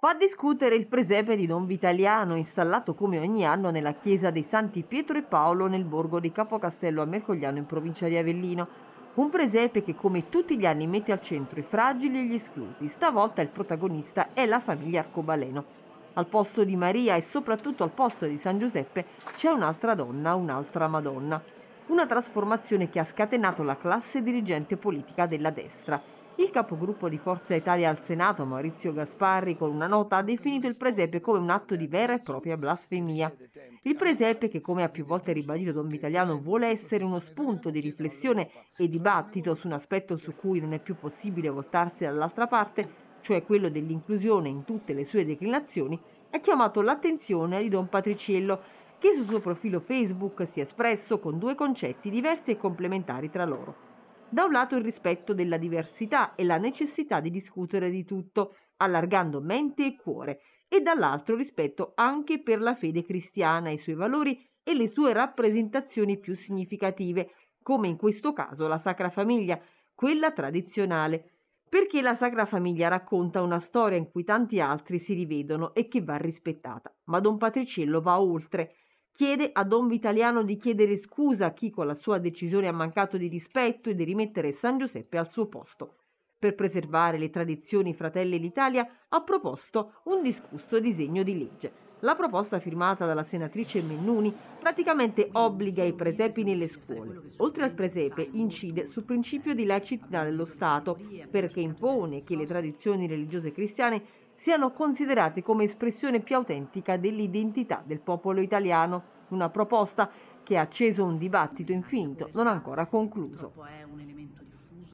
Fa discutere il presepe di Don Vitaliano, installato come ogni anno nella chiesa dei Santi Pietro e Paolo nel borgo di Capocastello a Mercogliano in provincia di Avellino. Un presepe che come tutti gli anni mette al centro i fragili e gli esclusi. Stavolta il protagonista è la famiglia Arcobaleno. Al posto di Maria e soprattutto al posto di San Giuseppe c'è un'altra donna, un'altra Madonna. Una trasformazione che ha scatenato la classe dirigente politica della destra. Il capogruppo di Forza Italia al Senato, Maurizio Gasparri, con una nota ha definito il presepe come un atto di vera e propria blasfemia. Il presepe, che come ha più volte ribadito Don Vitaliano, vuole essere uno spunto di riflessione e dibattito su un aspetto su cui non è più possibile voltarsi dall'altra parte, cioè quello dell'inclusione in tutte le sue declinazioni, ha chiamato l'attenzione di Don Patriciello, che sul suo profilo Facebook si è espresso con due concetti diversi e complementari tra loro. Da un lato il rispetto della diversità e la necessità di discutere di tutto, allargando mente e cuore, e dall'altro rispetto anche per la fede cristiana, i suoi valori e le sue rappresentazioni più significative, come in questo caso la Sacra Famiglia, quella tradizionale, perché la Sacra Famiglia racconta una storia in cui tanti altri si rivedono e che va rispettata, ma Don Patriciello va oltre, chiede a Don Vitaliano di chiedere scusa a chi con la sua decisione ha mancato di rispetto e di rimettere San Giuseppe al suo posto. Per preservare le tradizioni Fratelli d'Italia ha proposto un discusso disegno di legge. La proposta firmata dalla senatrice Mennuni praticamente obbliga i presepi nelle scuole. Oltre al presepe incide sul principio di laicità dello Stato perché impone che le tradizioni religiose cristiane siano considerate come espressione più autentica dell'identità del popolo italiano, una proposta che ha acceso un dibattito infinito non ancora concluso.